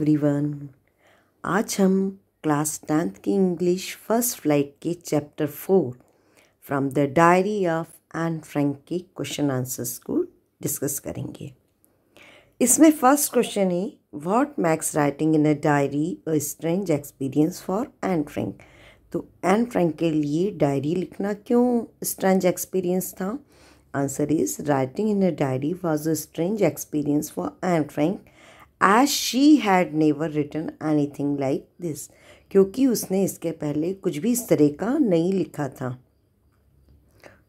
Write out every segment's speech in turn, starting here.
Everyone आज हम class tenth की इंग्लिश फर्स्ट फ्लाइट के chapter four from the diary of Anne Frank के क्वेश्चन आंसर्स को डिस्कस करेंगे इसमें फर्स्ट क्वेश्चन है what makes writing in a diary a strange experience for Anne Frank तो एन फ्रैंक के लिए डायरी लिखना क्यों स्ट्रेंज एक्सपीरियंस था answer is writing in a diary was a strange experience for Anne Frank as she had never written any thing like this क्योंकि उसने इसके पहले कुछ भी इस तरह का नहीं लिखा था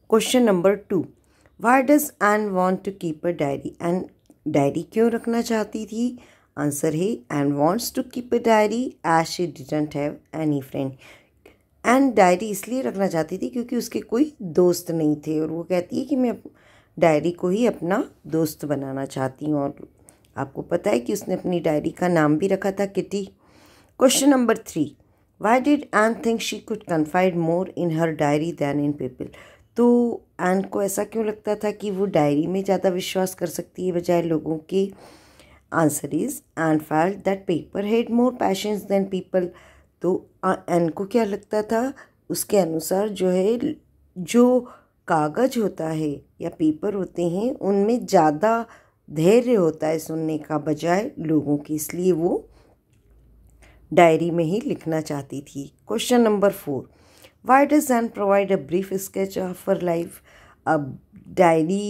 question number two why does Anne want to keep a diary and diary क्यों रखना चाहती थी आंसर है Anne wants to keep a diary as she didn't have any friend and diary इसलिए रखना चाहती थी क्योंकि उसके कोई दोस्त नहीं थे और वो कहती है कि मैं डायरी को ही अपना दोस्त बनाना चाहती हूँ और आपको पता है कि उसने अपनी डायरी का नाम भी रखा था Kitty question number three why did Anne think she could confide more in her diary than in people तो एन को ऐसा क्यों लगता था कि वो डायरी में ज़्यादा विश्वास कर सकती है बजाय लोगों के answer is Anne felt that paper had more patience than people तो एन को क्या लगता था उसके अनुसार जो है जो कागज़ होता है या पेपर होते हैं उनमें ज़्यादा धैर्य होता है सुनने का बजाय लोगों की इसलिए वो डायरी में ही लिखना चाहती थी question number four why does Anne provide a brief sketch of her life अब डायरी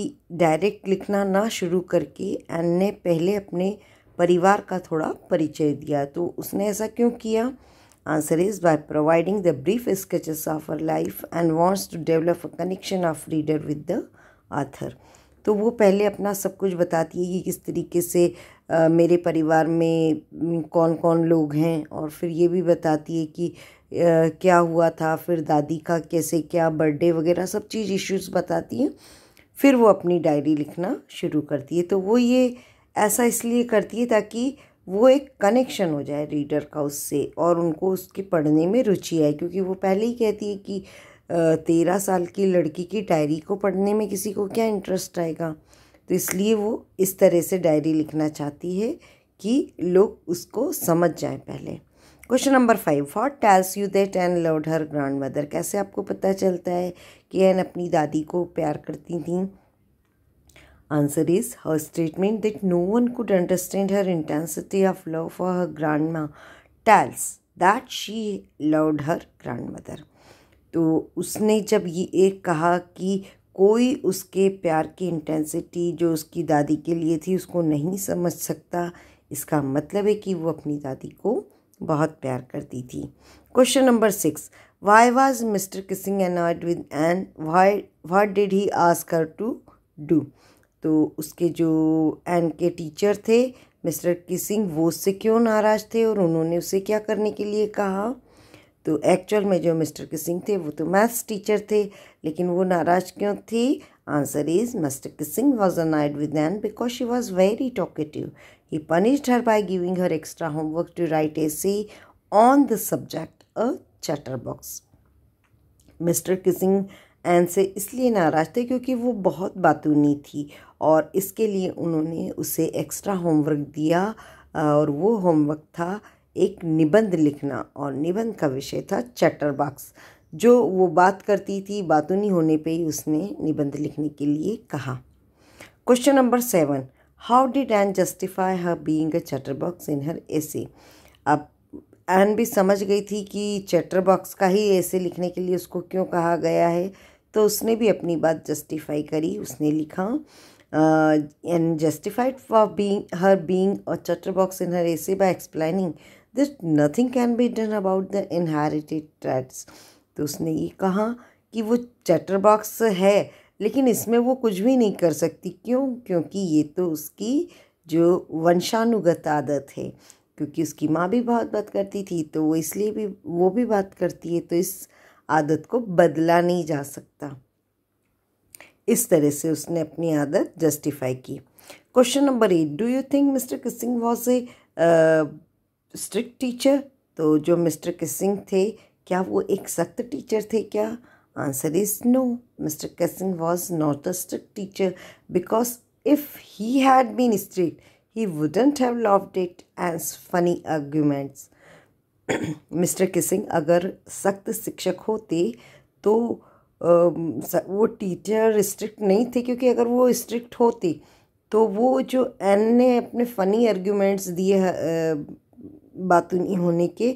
डायरेक्ट लिखना ना शुरू करके एन ने पहले अपने परिवार का थोड़ा परिचय दिया तो उसने ऐसा क्यों किया answer is by providing the brief sketches of her life and wants to develop a connection of reader with the author तो वो पहले अपना सब कुछ बताती है कि किस तरीके से आ, मेरे परिवार में कौन कौन लोग हैं और फिर ये भी बताती है कि आ, क्या हुआ था फिर दादी का कैसे क्या बर्थडे वगैरह सब चीज़ इश्यूज़ बताती हैं फिर वो अपनी डायरी लिखना शुरू करती है तो वो ये ऐसा इसलिए करती है ताकि वो एक कनेक्शन हो जाए रीडर का उससे और उनको उसके पढ़ने में रुचि आए क्योंकि वो पहले ही कहती है कि तेरह साल की लड़की की डायरी को पढ़ने में किसी को क्या इंटरेस्ट आएगा तो इसलिए वो इस तरह से डायरी लिखना चाहती है कि लोग उसको समझ जाएं पहले question number five what tells you that Anne loved her grandmother कैसे आपको पता चलता है कि एन अपनी दादी को प्यार करती थी answer is her statement that no one could understand her intensity of love for her grandma tells that she loved her grandmother तो उसने जब ये एक कहा कि कोई उसके प्यार की इंटेंसिटी जो उसकी दादी के लिए थी उसको नहीं समझ सकता इसका मतलब है कि वो अपनी दादी को बहुत प्यार करती थी question number six why was Mr Keesing annoyed with and why what did he ask her to do तो उसके जो एन के टीचर थे मिस्टर किसिंग वो उससे क्यों नाराज थे और उन्होंने उसे क्या करने के लिए कहा तो एक्चुअल में जो मिस्टर किसिंग थे वो तो मैथ्स टीचर थे लेकिन वो नाराज़ क्यों थी answer is Mr Keesing was annoyed with Anne because she was very talkative he punished her by giving her extra homework to write essay on the subject a chatterbox Mr Keesing Anne से इसलिए नाराज़ थे क्योंकि वो बहुत बातूनी थी और इसके लिए उन्होंने उसे एक्स्ट्रा होमवर्क दिया और वो होमवर्क था एक निबंध लिखना और निबंध का विषय था चैटर बॉक्स जो वो बात करती थी बातूनी होने पे ही उसने निबंध लिखने के लिए कहा question number seven how did Anne justify her being a chatterbox in her essay अब एन भी समझ गई थी कि चैटर बॉक्स का ही ऐसे लिखने के लिए उसको क्यों कहा गया है तो उसने भी अपनी बात जस्टिफाई करी उसने लिखा and justified for being her being और chatterbox in her essay by explaining this nothing can be done about the inherited traits तो उसने ये कहा कि वो चैटर बॉक्स है लेकिन इसमें वो कुछ भी नहीं कर सकती क्यों क्योंकि ये तो उसकी जो वंशानुगत आदत है क्योंकि उसकी माँ भी बहुत बात करती थी तो वो इसलिए भी वो भी बात करती है तो इस आदत को बदला नहीं जा सकता इस तरह से उसने अपनी आदत जस्टिफाई की question number eight do you think Mr Keesing was a strict teacher तो जो मिस्टर किसिंग थे क्या वो एक सख्त टीचर थे क्या answer is no Mr Keesing was not a strict teacher because if he had been strict he wouldn't have loved it as funny arguments Mr Keesing अगर सख्त शिक्षक होते तो वो टीचर स्ट्रिक्ट नहीं थे क्योंकि अगर वो स्ट्रिक्ट होते तो वो जो एन ने अपने फ़नी आर्ग्यूमेंट्स दिए बातूनी होने के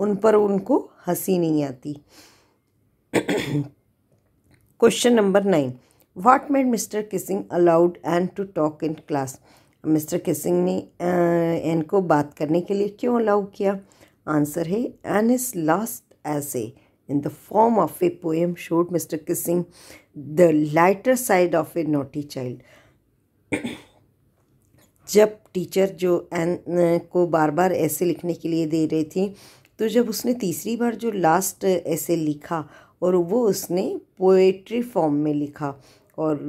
उन पर उनको हंसी नहीं आती question number nine what made Mr Keesing allowed Anne to talk in class Mr Keesing ने एन को बात करने के लिए क्यों अलाउ किया आंसर है Anne is last a in the form of a poem showed Mr Keesing the lighter side of a naughty child जब टीचर जो एन को बार बार ऐसे लिखने के लिए दे रही थी तो जब उसने तीसरी बार जो लास्ट ऐसे लिखा और वो उसने पोएट्री फॉर्म में लिखा और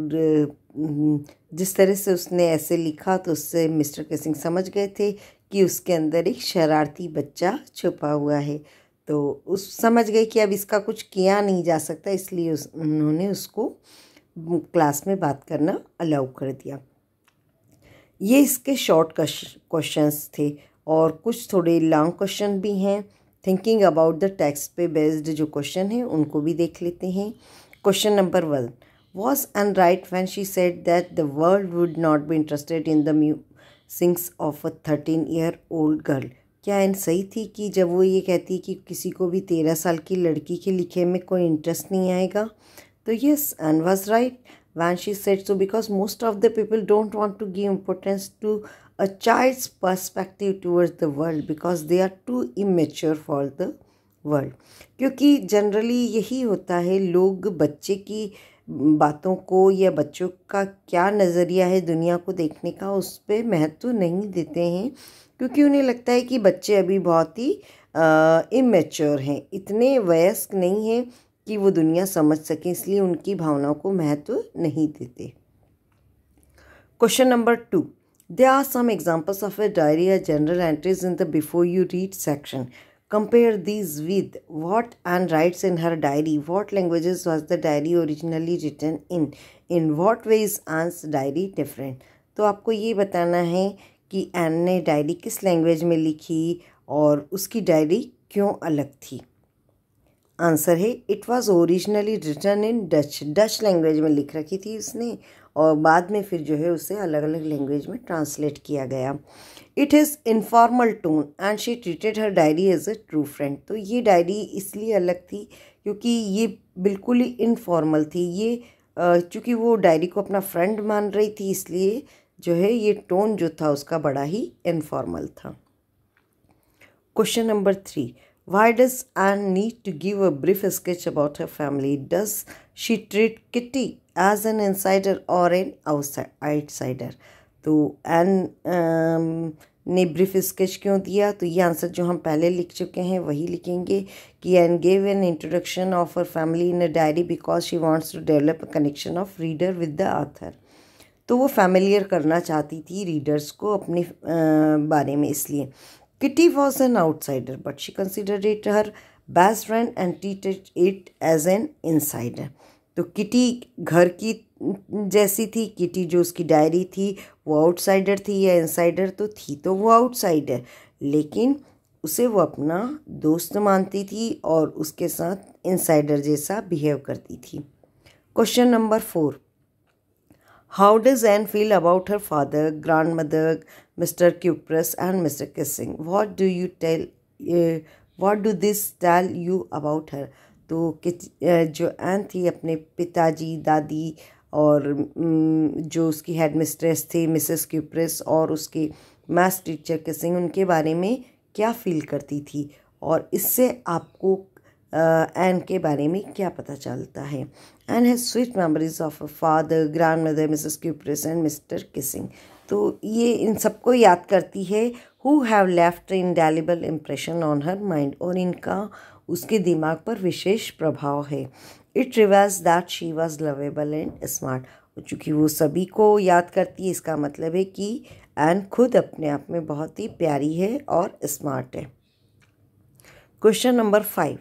जिस तरह से उसने ऐसे लिखा तो उससे मिस्टर केसिंग समझ गए थे कि उसके अंदर एक शरारती बच्चा छुपा हुआ है तो उस समझ गए कि अब इसका कुछ किया नहीं जा सकता इसलिए उस उन्होंने उसको क्लास में बात करना अलाउ कर दिया ये इसके शॉर्ट क्वेश्चंस थे और कुछ थोड़े लॉन्ग क्वेश्चन भी हैं थिंकिंग अबाउट द टैक्स पे बेस्ड जो क्वेश्चन है उनको भी देख लेते हैं question number one was Anne right when she said that the world would not be interested in the musings of a thirteen year old girl क्या Anne सही थी कि जब वो ये कहती कि किसी को भी तेरह साल की लड़की के लिखे में कोई इंटरेस्ट नहीं आएगा तो yes Anne was right When she said so because most of the people don't want to give importance to a child's perspective towards the world because they are too immature for the world क्योंकि generally यही होता है लोग बच्चे की बातों को या बच्चों का क्या नज़रिया है दुनिया को देखने का उस पर महत्व नहीं देते हैं क्योंकि उन्हें लगता है कि बच्चे अभी बहुत ही इमेच्योर हैं इतने वयस्क नहीं हैं कि वो दुनिया समझ सकें इसलिए उनकी भावनाओं को महत्व नहीं देते question number two there are some examples of a diary या journal entries in the before you read section compare these with what Anne writes in her diary what language was the diary originally written in in what way is Anne's diary different तो आपको ये बताना है कि N ने diary किस language में लिखी और उसकी डायरी क्यों अलग थी आंसर है it was originally written in Dutch Dutch language में लिख रखी थी उसने और बाद में फिर जो है उसे अलग अलग लैंग्वेज में ट्रांसलेट किया गया it is informal tone and she treated her diary as a true friend तो ये डायरी इसलिए अलग थी क्योंकि ये बिल्कुल ही इनफॉर्मल थी ये चूँकि वो डायरी को अपना फ्रेंड मान रही थी इसलिए जो है ये टोन जो था उसका बड़ा ही इनफॉर्मल था question number three Why does Anne need to give a brief sketch about her family? Does she treat Kitty as an insider or an outsider? तो एन um, ने ब्रीफ स्केच क्यों दिया तो ये आंसर जो हम पहले लिख चुके हैं वही लिखेंगे कि Anne gave an introduction of her family in a diary because she wants to develop a connection of reader with the author तो वो फैमिलियर करना चाहती थी रीडर्स को अपने uh, बारे में इसलिए Kitty was an outsider, but she considered it her best friend and treated it as an insider. तो किटी घर की जैसी थी किटी जो उसकी डायरी थी वो आउटसाइडर थी या इनसाइडर तो थी तो वो आउटसाइडर लेकिन उसे वो अपना दोस्त मानती थी और उसके साथ इनसाइडर जैसा बिहेव करती थी question number four how does Anne feel about her father grandmother Mr. Cupress and Mr. Kissing. What do you tell? Uh, what do this tell you about her? तो eh, जो Anne थी अपने पिताजी दादी और mm, जो उसकी headmistress थी मिसेस क्यूप्रेस और उसके मैथ्स टीचर किसिंग उनके बारे में क्या फील करती थी और इससे आपको एन eh, के बारे में क्या पता चलता है Anne has sweet memories of father grandmother Mrs Kuperus and Mr Keesing तो ये इन सबको याद करती है who have left indelible impression on her mind और इनका उसके दिमाग पर विशेष प्रभाव है it reveals that she was lovable and smart चूँकि वो सभी को याद करती है इसका मतलब है कि एन खुद अपने आप में बहुत ही प्यारी है और स्मार्ट है question number five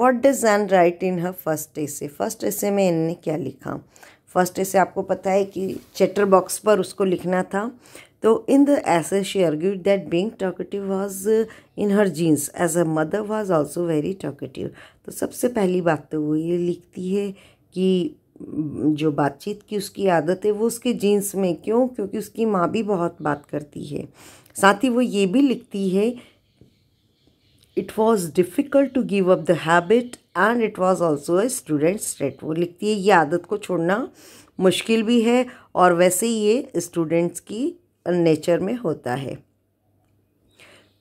what does Anne write in her first essay first essay में इनने क्या लिखा फर्स्ट से आपको पता है कि चैटर बॉक्स पर उसको लिखना था तो in the essay she argued that being talkative was in her genes as a mother was also very talkative तो सबसे पहली बात तो वो ये लिखती है कि mm, जो बातचीत की उसकी आदत है वो उसके जीन्स में क्यों क्योंकि उसकी माँ भी बहुत बात करती है साथ ही वो ये भी लिखती है it was difficult to give up the habit and it was also a student state वो लिखती है ये आदत को छोड़ना मुश्किल भी है और वैसे ये स्टूडेंट्स की नेचर में होता है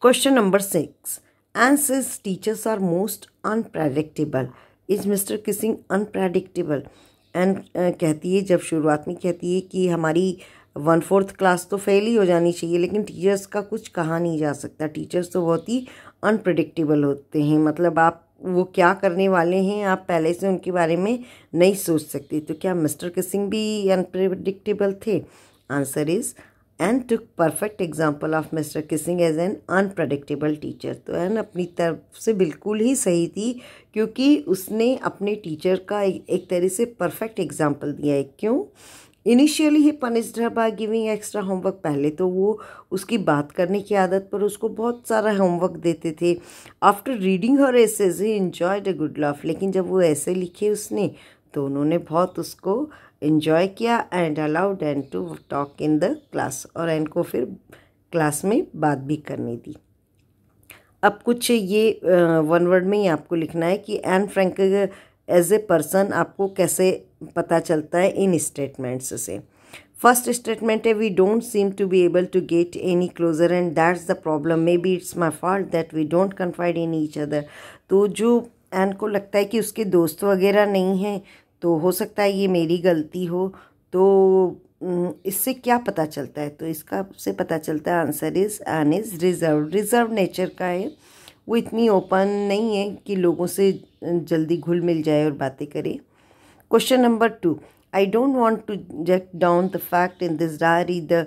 question number six and which teachers are most unpredictable is mister Keesing unpredictable and कहती है जब शुरुआत में कहती है कि हमारी वन फोर्थ क्लास तो फेल ही हो जानी चाहिए लेकिन टीचर्स का कुछ कहा नहीं जा सकता टीचर्स तो बहुत ही अनप्रडिक्टेबल होते हैं मतलब आप वो क्या करने वाले हैं आप पहले से उनके बारे में नहीं सोच सकते तो क्या मिस्टर किसिंग भी अनप्रिडिक्टेबल थे answer is Anne took perfect example of mister Keesing as an unpredictable teacher तो एन अपनी तरफ से बिल्कुल ही सही थी क्योंकि उसने अपने टीचर का एक तरह से परफेक्ट एग्जाम्पल दिया है क्यों इनिशियली ही पनिश्ड है बाय गिविंग एक्स्ट्रा होमवर्क पहले तो वो उसकी बात करने की आदत पर उसको बहुत सारा होमवर्क देते थे after reading her essays he enjoyed a good laugh लेकिन जब वो ऐसे लिखे उसने तो उन्होंने बहुत उसको इन्जॉय किया and allowed Anne to talk in the class और एंड को फिर क्लास में बात भी करने दी अब कुछ ये वन वर्ड में ही आपको लिखना है कि Anne Frank as a person आपको कैसे पता चलता है इन स्टेटमेंट्स से फर्स्ट स्टेटमेंट है we don't seem to be able to get any closer and that's the problem maybe it's my fault that we don't confide in each other तो जो एन को लगता है कि उसके दोस्त वगैरह नहीं हैं तो हो सकता है ये मेरी गलती हो तो इससे क्या पता चलता है तो इसका से पता चलता है answer is Anne is reserve reserve nature का है वो इतनी ओपन नहीं है कि लोगों से जल्दी घुल मिल जाए और बातें करे question number two I don't want to jot down the fact in this diary the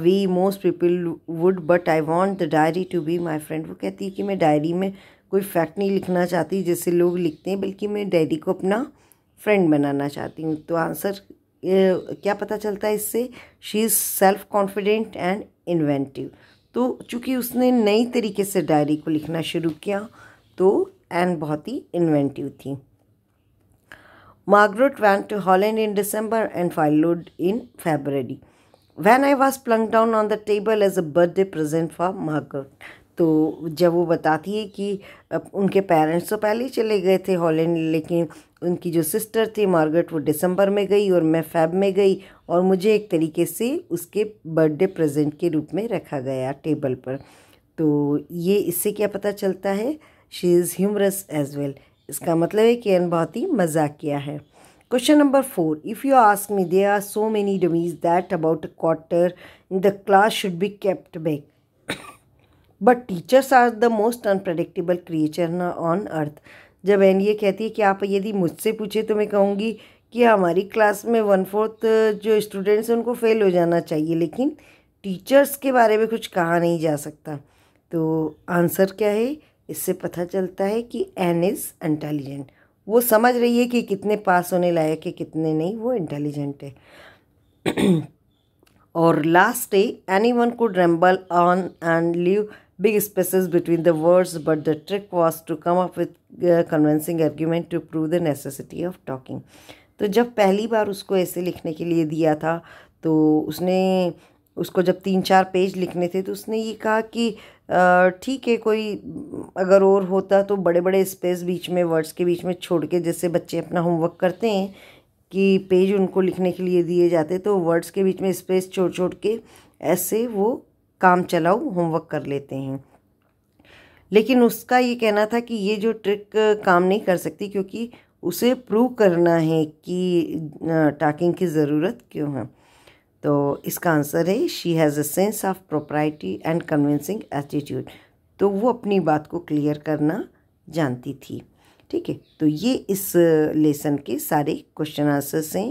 way most people would but I want the diary to be my friend वो कहती है कि मैं डायरी में कोई फैक्ट नहीं लिखना चाहती जैसे लोग लिखते हैं बल्कि मैं डायरी को अपना फ्रेंड बनाना चाहती हूँ तो आंसर क्या पता चलता है इससे she is self confident and inventive तो चूंकि उसने नई तरीके से डायरी को लिखना शुरू किया तो एन बहुत ही इन्वेंटिव थी Margot went to Holland in December and followed in February when I was plunked down on the table as a birthday present for Margot तो जब वो बताती है कि उनके पेरेंट्स तो पहले ही चले गए थे हॉलैंड लेकिन उनकी जो सिस्टर थी मार्गरेट वो दिसंबर में गई और मैं फैब में गई और मुझे एक तरीके से उसके बर्थडे प्रेजेंट के रूप में रखा गया टेबल पर तो ये इससे क्या पता चलता है she is humorous as well इसका मतलब है कि एन बहुत ही मजाक किया है question number four if you ask me there are so many dummies that about a quarter in the class should be kept back but teachers are the most unpredictable creatures on earth जब Anne ये कहती है कि आप यदि मुझसे पूछे तो मैं कहूँगी कि हमारी क्लास में वन फोर्थ जो स्टूडेंट्स हैं उनको फ़ेल हो जाना चाहिए लेकिन टीचर्स के बारे में कुछ कहा नहीं जा सकता तो आंसर क्या है इससे पता चलता है कि एन इज़ इंटेलिजेंट वो समझ रही है कि कितने पास होने लायक है कितने नहीं वो इंटेलिजेंट है और last day anyone could ramble on and leave big spaces between the words, but the trick was to come up with a convincing argument to prove the necessity of talking. तो जब पहली बार उसको ऐसे लिखने के लिए दिया था तो उसने उसको जब तीन चार पेज लिखने थे तो उसने ये कहा कि ठीक है कोई अगर और होता तो बड़े बड़े स्पेस बीच में वर्ड्स के बीच में छोड़ के जैसे बच्चे अपना होमवर्क करते हैं कि पेज उनको लिखने के लिए दिए जाते तो वर्ड्स के बीच में स्पेस छोड़ छोड़ के ऐसे वो काम चलाओ होमवर्क कर लेते हैं लेकिन उसका ये कहना था कि ये जो ट्रिक काम नहीं कर सकती क्योंकि उसे प्रूव करना है कि टाकिंग की ज़रूरत क्यों है तो इसका आंसर है she has a sense of propriety and convincing attitude तो वो अपनी बात को क्लियर करना जानती थी ठीक है तो ये इस लेसन के सारे क्वेश्चन आंसर्स हैं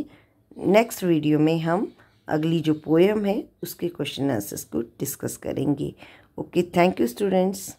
नेक्स्ट वीडियो में हम अगली जो पोएम है उसके क्वेश्चन आंसर्स को डिस्कस करेंगे ओके थैंक यू स्टूडेंट्स